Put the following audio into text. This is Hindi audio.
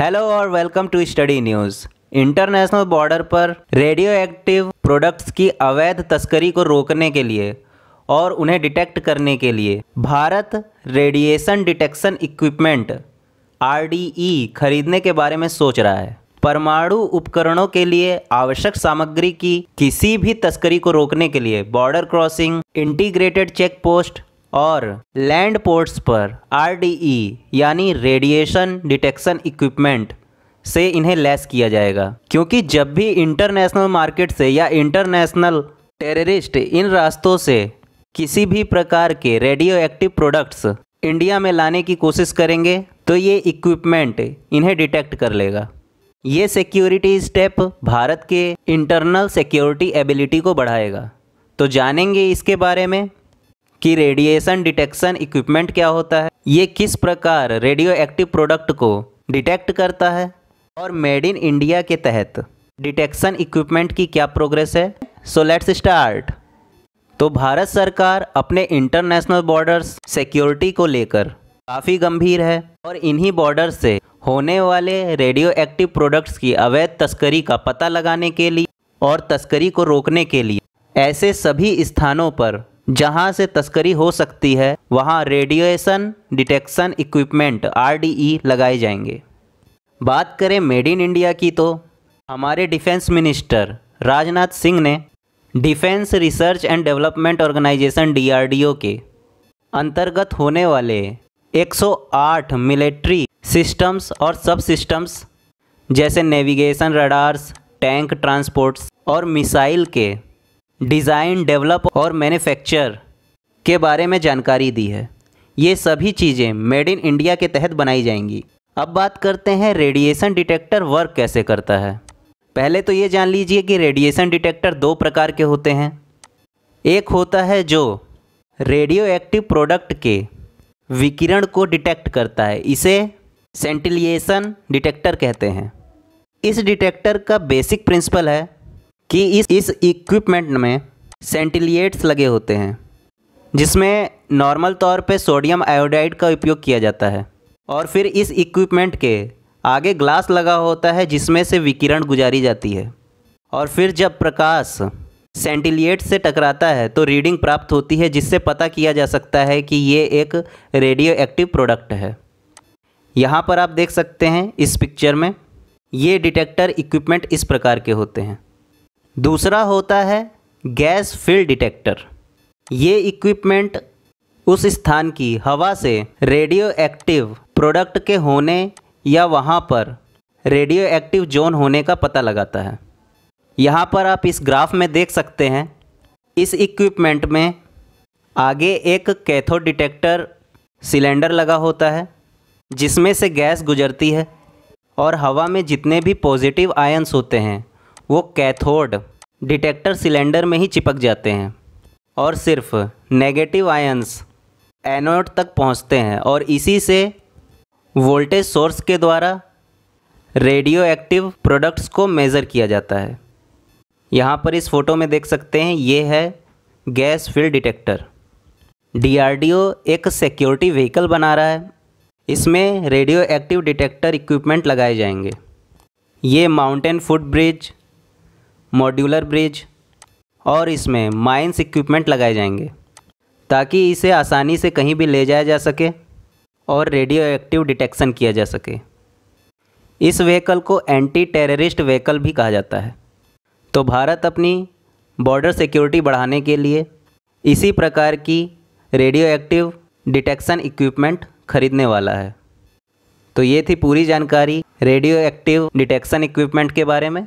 हेलो और welcome to study news international border पर रेडियो एक्टिव प्रोडक्ट्स की अवैध तस्करी को रोकने के लिए और उन्हें डिटेक्ट करने के लिए भारत रेडिएशन डिटेक्शन इक्विपमेंट आर खरीदने के बारे में सोच रहा है परमाणु उपकरणों के लिए आवश्यक सामग्री की किसी भी तस्करी को रोकने के लिए border crossing integrated check post और लैंड पोर्ट्स पर आरडीई यानी रेडिएशन डिटेक्शन इक्विपमेंट से इन्हें लैस किया जाएगा क्योंकि जब भी इंटरनेशनल मार्केट से या इंटरनेशनल टेररिस्ट इन रास्तों से किसी भी प्रकार के रेडियो एक्टिव प्रोडक्ट्स इंडिया में लाने की कोशिश करेंगे तो ये इक्विपमेंट इन्हें डिटेक्ट कर लेगा ये सिक्योरिटी स्टेप भारत के इंटरनल सिक्योरिटी एबिलिटी को बढ़ाएगा तो जानेंगे इसके बारे में कि रेडिएशन डिटेक्शन इक्विपमेंट क्या होता है ये किस प्रकार रेडियो एक्टिव प्रोडक्ट को डिटेक्ट करता है और मेड इन इंडिया के तहत डिटेक्शन इक्विपमेंट की क्या प्रोग्रेस है सो लेट्स स्टार्ट तो भारत सरकार अपने इंटरनेशनल बॉर्डर्स सिक्योरिटी को लेकर काफ़ी गंभीर है और इन्हीं बॉर्डर से होने वाले रेडियो एक्टिव प्रोडक्ट्स की अवैध तस्करी का पता लगाने के लिए और तस्करी को रोकने के लिए ऐसे सभी स्थानों पर जहां से तस्करी हो सकती है वहां रेडिएशन डिटेक्शन इक्विपमेंट आर लगाए जाएंगे बात करें मेड इन इंडिया की तो हमारे डिफेंस मिनिस्टर राजनाथ सिंह ने defence research and development organisation D के अंतर्गत होने वाले 108 मिलिट्री सिस्टम्स और सब सिस्टम्स जैसे नेविगेशन रडार्स टैंक ट्रांसपोर्ट्स और मिसाइल के डिज़ाइन डेवलप और मैन्युफैक्चर के बारे में जानकारी दी है ये सभी चीज़ें मेड इन इंडिया के तहत बनाई जाएंगी अब बात करते हैं रेडिएशन डिटेक्टर वर्क कैसे करता है पहले तो ये जान लीजिए कि रेडिएशन डिटेक्टर दो प्रकार के होते हैं एक होता है जो रेडियो एक्टिव प्रोडक्ट के विकिरण को डिटेक्ट करता है इसे सेंटिलिएशन डिटेक्टर कहते हैं इस डिटेक्टर का बेसिक प्रिंसिपल है कि इस इस इक्विपमेंट में सेंटिलिएट्स लगे होते हैं जिसमें नॉर्मल तौर पे सोडियम आयोडाइड का उपयोग किया जाता है और फिर इस इक्विपमेंट के आगे ग्लास लगा होता है जिसमें से विकिरण गुजारी जाती है और फिर जब प्रकाश सेंटिलिएट से टकराता है तो रीडिंग प्राप्त होती है जिससे पता किया जा सकता है कि ये एक रेडियो एक्टिव प्रोडक्ट है यहाँ पर आप देख सकते हैं इस पिक्चर में ये डिटेक्टर इक्विपमेंट इस प्रकार के होते हैं दूसरा होता है गैस फिल डिटेक्टर ये इक्विपमेंट उस स्थान की हवा से रेडियो एक्टिव प्रोडक्ट के होने या वहाँ पर रेडियो एक्टिव जोन होने का पता लगाता है यहाँ पर आप इस ग्राफ में देख सकते हैं इस इक्विपमेंट में आगे एक कैथोड डिटेक्टर सिलेंडर लगा होता है जिसमें से गैस गुजरती है और हवा में जितने भी पॉजिटिव आयंस होते हैं वो कैथोड डिटेक्टर सिलेंडर में ही चिपक जाते हैं और सिर्फ नेगेटिव आयंस एनोड तक पहुंचते हैं और इसी से वोल्टेज सोर्स के द्वारा रेडियो एक्टिव प्रोडक्ट्स को मेज़र किया जाता है यहाँ पर इस फ़ोटो में देख सकते हैं ये है गैस फील्ड डिटेक्टर डीआरडीओ एक सिक्योरिटी व्हीकल बना रहा है इसमें रेडियो एक्टिव डिटेक्टर इक्विपमेंट लगाए जाएंगे ये mountain foot bridge modular bridge और इसमें माइंस इक्विपमेंट लगाए जाएंगे ताकि इसे आसानी से कहीं भी ले जाया जा सके और रेडियो एक्टिव डिटेक्शन किया जा सके इस व्हीकल को एंटी टेररिस्ट व्हीकल भी कहा जाता है तो भारत अपनी बॉर्डर सिक्योरिटी बढ़ाने के लिए इसी प्रकार की रेडियो एक्टिव डिटेक्शन इक्विपमेंट खरीदने वाला है तो ये थी पूरी जानकारी रेडियो एक्टिव डिटेक्शन इक्विपमेंट के बारे में